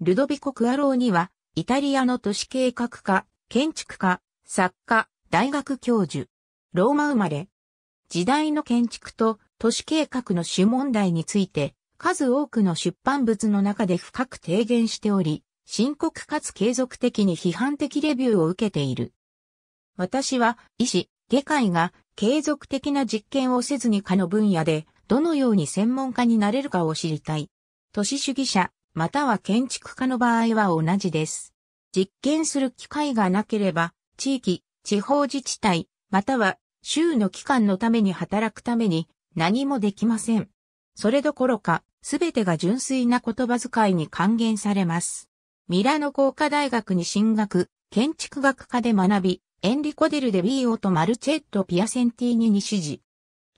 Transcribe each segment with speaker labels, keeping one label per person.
Speaker 1: ルドビコ・クアローには、イタリアの都市計画家、建築家、作家、大学教授。ローマ生まれ。時代の建築と都市計画の主問題について、数多くの出版物の中で深く提言しており、深刻かつ継続的に批判的レビューを受けている。私は、医師、外科医が継続的な実験をせずにかの分野で、どのように専門家になれるかを知りたい。都市主義者、または建築家の場合は同じです。実験する機会がなければ、地域、地方自治体、または州の機関のために働くために何もできません。それどころか、すべてが純粋な言葉遣いに還元されます。ミラノ工科大学に進学、建築学科で学び、エンリコ・デル・デ・ビーオとマルチェット・ピアセンティーニに指示。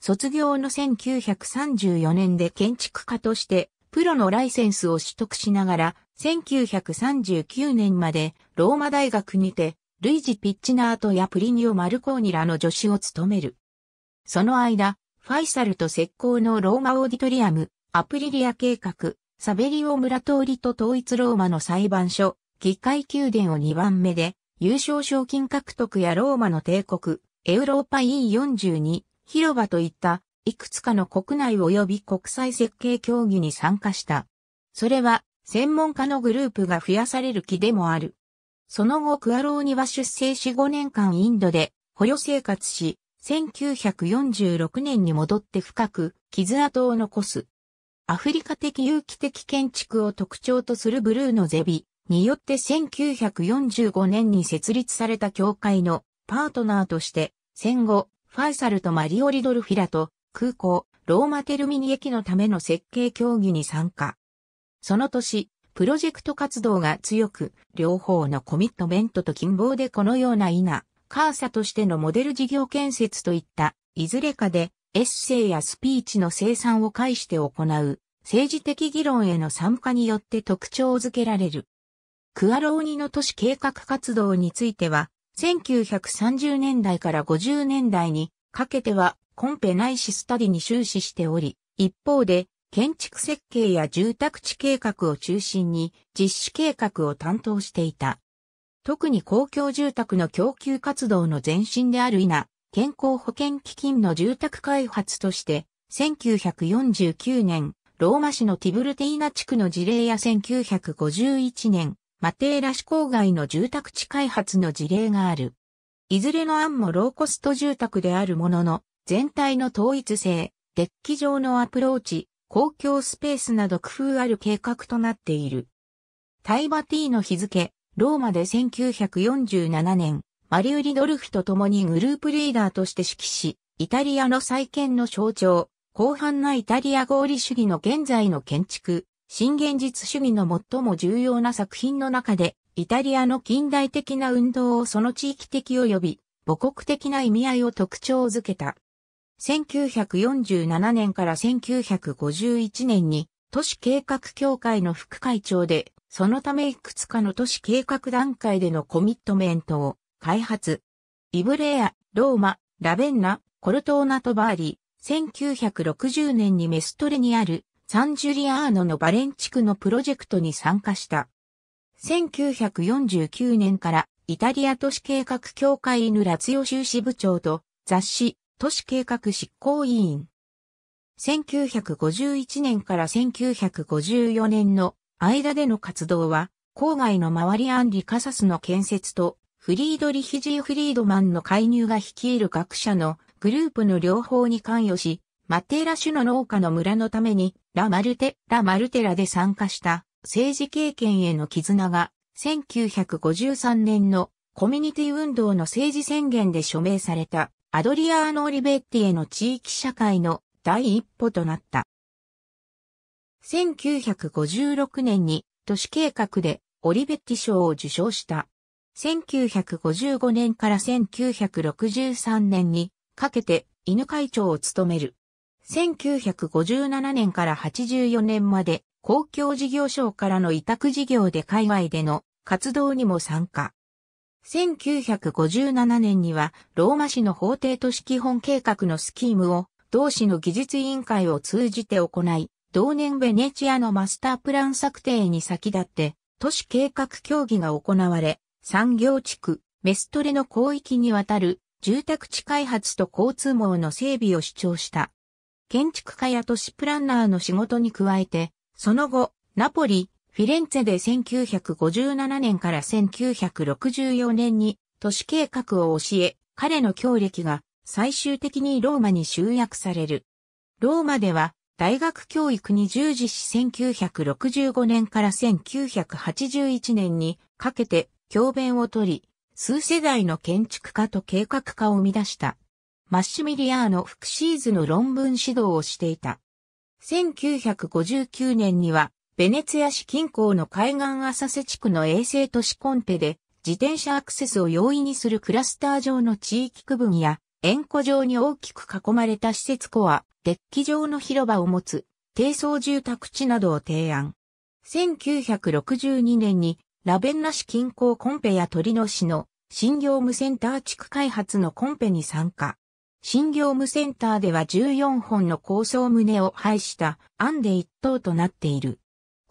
Speaker 1: 卒業の1934年で建築家としてプロのライセンスを取得しながら、1939年までローマ大学にて、ルイジ・ピッチナートやプリニオ・マルコーニらの助手を務める。その間、ファイサルと石膏のローマオーディトリアム、アプリリア計画、サベリオ・ムラトーリと統一ローマの裁判所、議会宮殿を2番目で、優勝賞金獲得やローマの帝国、エウローパ E42、広場といったいくつかの国内及び国際設計協議に参加した。それは、専門家のグループが増やされる気でもある。その後クアローニは出生し5年間インドで捕虜生活し、1946年に戻って深く傷跡を残す。アフリカ的有機的建築を特徴とするブルーのゼビによって1945年に設立された教会のパートナーとして戦後ファイサルとマリオ・リドルフィラと空港、ローマテルミニ駅のための設計協議に参加。その年、プロジェクト活動が強く、両方のコミットメントと金棒でこのような稲、カーサとしてのモデル事業建設といった、いずれかで、エッセイやスピーチの生産を介して行う、政治的議論への参加によって特徴づけられる。クアローニの都市計画活動については、1930年代から50年代にかけてはコンペないしスタディに終始しており、一方で、建築設計や住宅地計画を中心に実施計画を担当していた。特に公共住宅の供給活動の前身である稲、健康保険基金の住宅開発として、1949年、ローマ市のティブルティーナ地区の事例や1951年、マテーラ市郊外の住宅地開発の事例がある。いずれの案もローコスト住宅であるものの、全体の統一性、デッキ上のアプローチ、公共スペースなど工夫ある計画となっている。タイバティの日付、ローマで1947年、マリウリドルフと共にグループリーダーとして指揮し、イタリアの再建の象徴、広範なイタリア合理主義の現在の建築、新現実主義の最も重要な作品の中で、イタリアの近代的な運動をその地域的及び母国的な意味合いを特徴づけた。1947年から1951年に都市計画協会の副会長で、そのためいくつかの都市計画段階でのコミットメントを開発。イブレア、ローマ、ラベンナ、コルトーナとバーリー、1960年にメストレにあるサンジュリアーノのバレン地区のプロジェクトに参加した。1949年からイタリア都市計画協会犬ラツヨ州支部長と雑誌都市計画執行委員。1951年から1954年の間での活動は、郊外の周りアンリ・カサスの建設と、フリードリヒジー・フリードマンの介入が率いる学者のグループの両方に関与し、マテーラ種の農家の村のために、ラ・マルテ、ラ・マルテラで参加した政治経験への絆が、1953年のコミュニティ運動の政治宣言で署名された。アドリアーノ・オリベッティへの地域社会の第一歩となった。1956年に都市計画でオリベッティ賞を受賞した。1955年から1963年にかけて犬会長を務める。1957年から84年まで公共事業省からの委託事業で海外での活動にも参加。1957年には、ローマ市の法廷都市基本計画のスキームを、同市の技術委員会を通じて行い、同年ベネチアのマスタープラン策定に先立って、都市計画協議が行われ、産業地区、メストレの広域にわたる、住宅地開発と交通網の整備を主張した。建築家や都市プランナーの仕事に加えて、その後、ナポリ、フィレンツェで1957年から1964年に都市計画を教え、彼の教歴が最終的にローマに集約される。ローマでは大学教育に従事し1965年から1981年にかけて教鞭を取り、数世代の建築家と計画家を生み出した。マッシュミリアーノ・フクシーズの論文指導をしていた。1959年にはベネツィア市近郊の海岸浅瀬地区の衛星都市コンペで、自転車アクセスを容易にするクラスター上の地域区分や、円弧状に大きく囲まれた施設コア、デッキ上の広場を持つ、低層住宅地などを提案。1962年に、ラベンナ市近郊コンペや鳥野市の新業務センター地区開発のコンペに参加。新業務センターでは14本の高層棟を廃した案で一等となっている。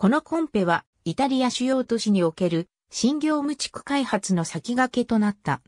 Speaker 1: このコンペは、イタリア主要都市における新業務地区開発の先駆けとなった。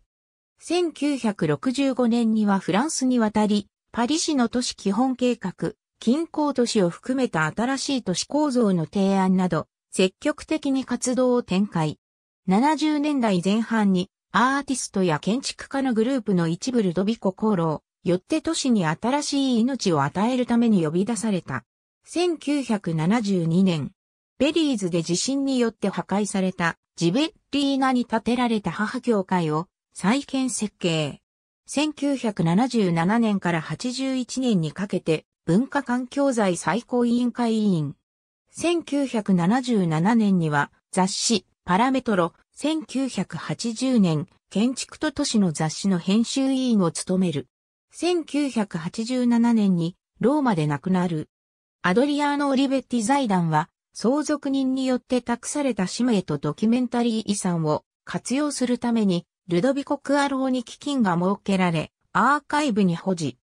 Speaker 1: 1965年にはフランスに渡り、パリ市の都市基本計画、近郊都市を含めた新しい都市構造の提案など、積極的に活動を展開。70年代前半に、アーティストや建築家のグループの一部ルドビココロー、よって都市に新しい命を与えるために呼び出された。1972年、ベリーズで地震によって破壊されたジベッリーナに建てられた母教会を再建設計。1977年から81年にかけて文化環境財最高委員会委員。1977年には雑誌パラメトロ、1980年建築と都市の雑誌の編集委員を務める。1987年にローマで亡くなる。アドリアーノ・オリベッティ財団は相続人によって託された使命とドキュメンタリー遺産を活用するために、ルドビコ・クアローに基金が設けられ、アーカイブに保持。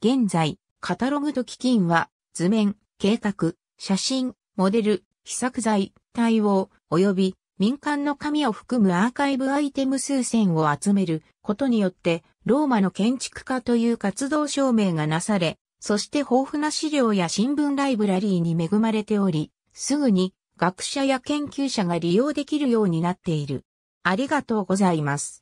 Speaker 1: 現在、カタログと基金は、図面、計画、写真、モデル、秘作材、対応、及び民間の紙を含むアーカイブアイテム数千を集めることによって、ローマの建築家という活動証明がなされ、そして豊富な資料や新聞ライブラリーに恵まれており、すぐに学者や研究者が利用できるようになっている。ありがとうございます。